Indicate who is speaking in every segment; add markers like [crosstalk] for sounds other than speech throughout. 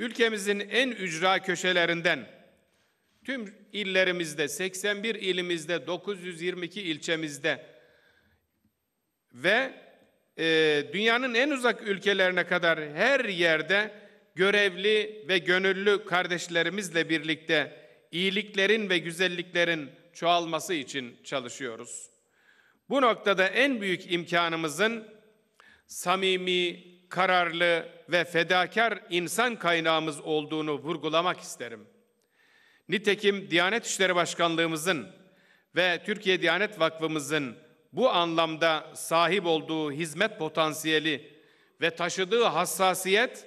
Speaker 1: Ülkemizin en ücra köşelerinden tüm illerimizde, 81 ilimizde, 922 ilçemizde ve e, dünyanın en uzak ülkelerine kadar her yerde görevli ve gönüllü kardeşlerimizle birlikte iyiliklerin ve güzelliklerin çoğalması için çalışıyoruz. Bu noktada en büyük imkanımızın samimi, kararlı ve fedakar insan kaynağımız olduğunu vurgulamak isterim. Nitekim Diyanet İşleri Başkanlığımızın ve Türkiye Diyanet Vakfımızın bu anlamda sahip olduğu hizmet potansiyeli ve taşıdığı hassasiyet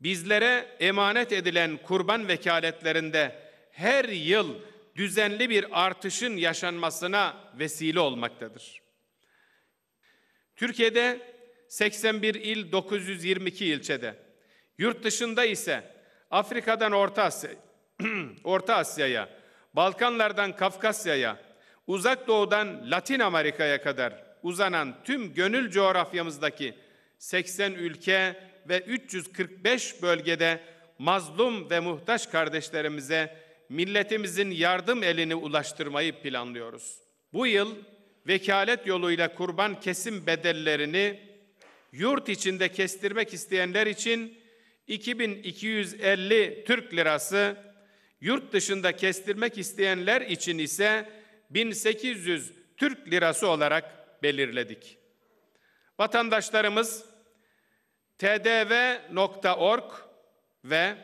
Speaker 1: bizlere emanet edilen kurban vekaletlerinde her yıl düzenli bir artışın yaşanmasına vesile olmaktadır. Türkiye'de 81 il 922 ilçede. Yurt dışında ise Afrika'dan Orta Asya, [clears throat] Orta Asya'ya, Balkanlardan Kafkasya'ya, Uzak Doğu'dan Latin Amerika'ya kadar uzanan tüm gönül coğrafyamızdaki 80 ülke ve 345 bölgede mazlum ve muhtaç kardeşlerimize milletimizin yardım elini ulaştırmayı planlıyoruz. Bu yıl vekalet yoluyla kurban kesim bedellerini yurt içinde kestirmek isteyenler için 2250 Türk lirası, yurt dışında kestirmek isteyenler için ise 1800 Türk lirası olarak belirledik. Vatandaşlarımız tdv.org ve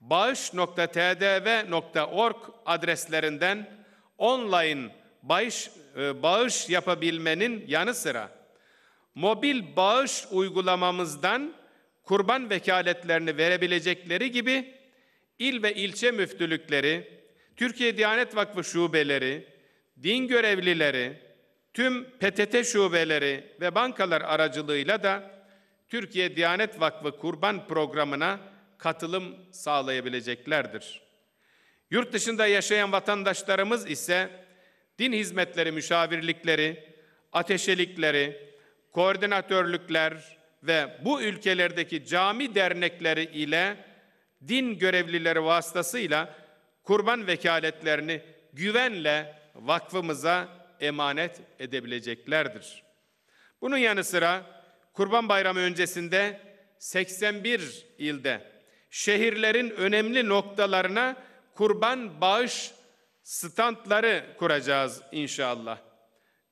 Speaker 1: bağış.tdv.org adreslerinden online bağış, e, bağış yapabilmenin yanı sıra mobil bağış uygulamamızdan kurban vekaletlerini verebilecekleri gibi il ve ilçe müftülükleri, Türkiye Diyanet Vakfı şubeleri, din görevlileri, tüm PTT şubeleri ve bankalar aracılığıyla da Türkiye Diyanet Vakfı Kurban Programı'na katılım sağlayabileceklerdir. Yurt dışında yaşayan vatandaşlarımız ise din hizmetleri müşavirlikleri, ateşelikleri, koordinatörlükler ve bu ülkelerdeki cami dernekleri ile din görevlileri vasıtasıyla kurban vekaletlerini güvenle vakfımıza emanet edebileceklerdir. Bunun yanı sıra Kurban Bayramı öncesinde 81 ilde şehirlerin önemli noktalarına kurban bağış standları kuracağız inşallah.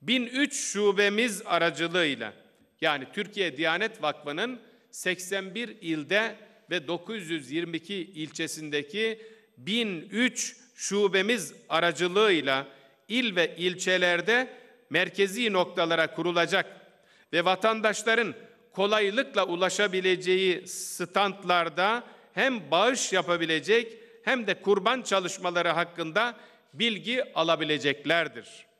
Speaker 1: 1003 şubemiz aracılığıyla yani Türkiye Diyanet Vakfı'nın 81 ilde ve 922 ilçesindeki 1003 şubemiz aracılığıyla il ve ilçelerde merkezi noktalara kurulacak ve vatandaşların kolaylıkla ulaşabileceği standlarda hem bağış yapabilecek hem de kurban çalışmaları hakkında bilgi alabileceklerdir.